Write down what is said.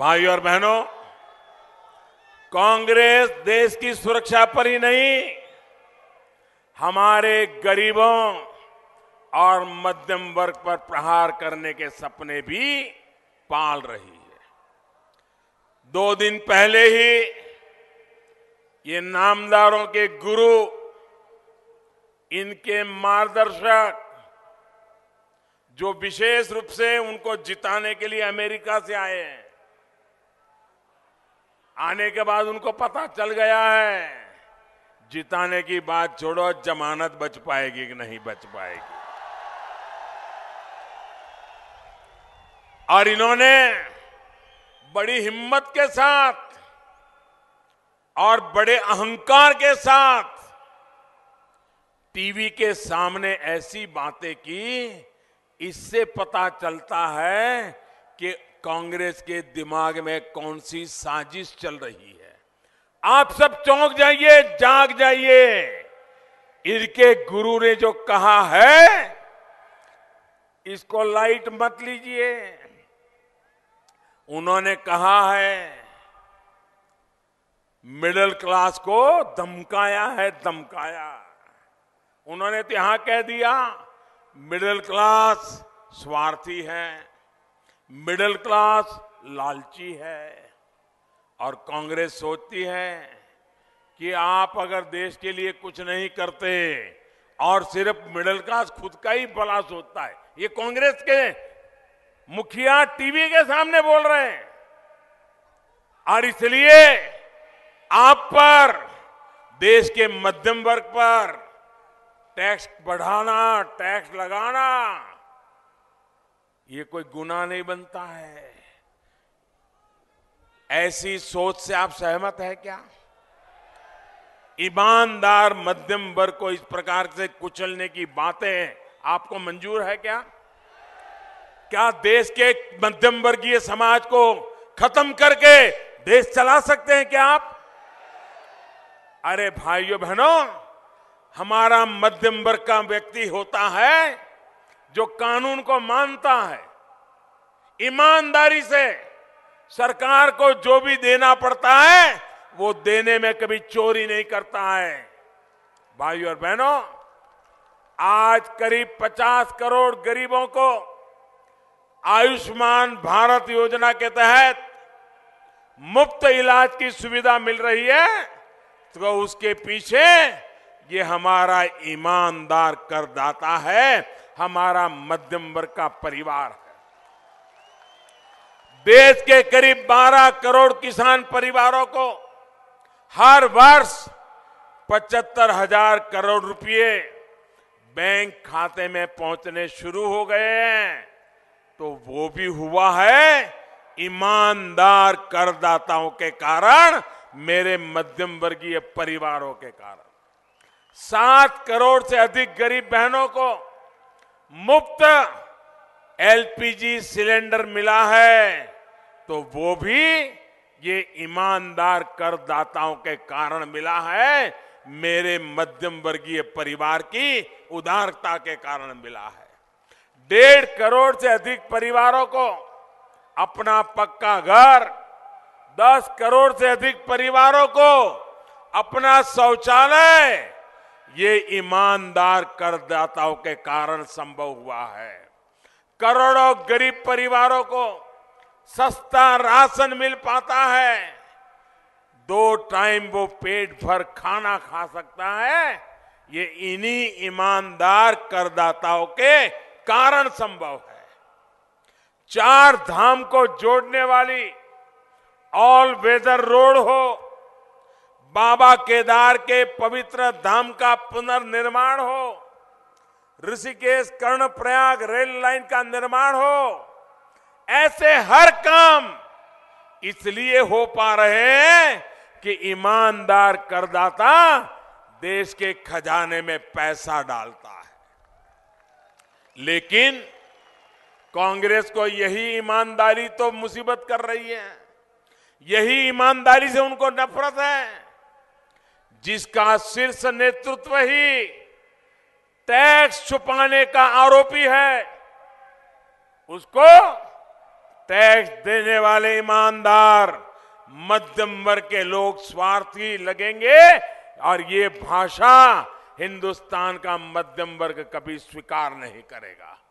भाई और बहनों कांग्रेस देश की सुरक्षा पर ही नहीं हमारे गरीबों और मध्यम वर्ग पर प्रहार करने के सपने भी पाल रही है दो दिन पहले ही ये नामदारों के गुरु इनके मार्गदर्शक जो विशेष रूप से उनको जिताने के लिए अमेरिका से आए हैं आने के बाद उनको पता चल गया है जिताने की बात छोड़ो जमानत बच पाएगी कि नहीं बच पाएगी और इन्होंने बड़ी हिम्मत के साथ और बड़े अहंकार के साथ टीवी के सामने ऐसी बातें की इससे पता चलता है कि कांग्रेस के दिमाग में कौन सी साजिश चल रही है आप सब चौंक जाइए जाग जाइए इनके गुरु ने जो कहा है इसको लाइट मत लीजिए उन्होंने कहा है मिडिल क्लास को धमकाया है धमकाया उन्होंने तो यहां कह दिया मिडिल क्लास स्वार्थी है मिडिल क्लास लालची है और कांग्रेस सोचती है कि आप अगर देश के लिए कुछ नहीं करते और सिर्फ मिडिल क्लास खुद का ही भला सोचता है ये कांग्रेस के मुखिया टीवी के सामने बोल रहे हैं और इसलिए आप पर देश के मध्यम वर्ग पर टैक्स बढ़ाना टैक्स लगाना ये कोई गुना नहीं बनता है ऐसी सोच से आप सहमत है क्या ईमानदार मध्यम वर्ग को इस प्रकार से कुचलने की बातें आपको मंजूर है क्या क्या देश के मध्यम वर्गीय समाज को खत्म करके देश चला सकते हैं क्या आप अरे भाइयों बहनों हमारा मध्यम वर्ग का व्यक्ति होता है जो कानून को मानता है ईमानदारी से सरकार को जो भी देना पड़ता है वो देने में कभी चोरी नहीं करता है भाई और बहनों आज करीब 50 करोड़ गरीबों को आयुष्मान भारत योजना के तहत मुफ्त इलाज की सुविधा मिल रही है तो उसके पीछे ये हमारा ईमानदार करदाता है हमारा मध्यम वर्ग का परिवार है देश के करीब 12 करोड़ किसान परिवारों को हर वर्ष पचहत्तर हजार करोड़ रुपए बैंक खाते में पहुंचने शुरू हो गए हैं तो वो भी हुआ है ईमानदार करदाताओं के कारण मेरे मध्यम वर्गीय परिवारों के कारण सात करोड़ से अधिक गरीब बहनों को मुफ्त एलपीजी सिलेंडर मिला है तो वो भी ये ईमानदार करदाताओं के कारण मिला है मेरे मध्यम वर्गीय परिवार की उदारता के कारण मिला है डेढ़ करोड़ से अधिक परिवारों को अपना पक्का घर दस करोड़ से अधिक परिवारों को अपना शौचालय ये ईमानदार करदाताओं के कारण संभव हुआ है करोड़ों गरीब परिवारों को सस्ता राशन मिल पाता है दो टाइम वो पेट भर खाना खा सकता है ये इन्हीं ईमानदार करदाताओं के कारण संभव है चार धाम को जोड़ने वाली ऑल वेदर रोड हो बाबा केदार के पवित्र धाम का पुनर्निर्माण हो ऋषिकेश कर्णप्रयाग रेल लाइन का निर्माण हो ऐसे हर काम इसलिए हो पा रहे हैं कि ईमानदार करदाता देश के खजाने में पैसा डालता है लेकिन कांग्रेस को यही ईमानदारी तो मुसीबत कर रही है यही ईमानदारी से उनको नफरत है जिसका शीर्ष नेतृत्व ही टैक्स छुपाने का आरोपी है उसको टैक्स देने वाले ईमानदार मध्यम वर्ग के लोग स्वार्थी लगेंगे और ये भाषा हिंदुस्तान का मध्यम वर्ग कभी स्वीकार नहीं करेगा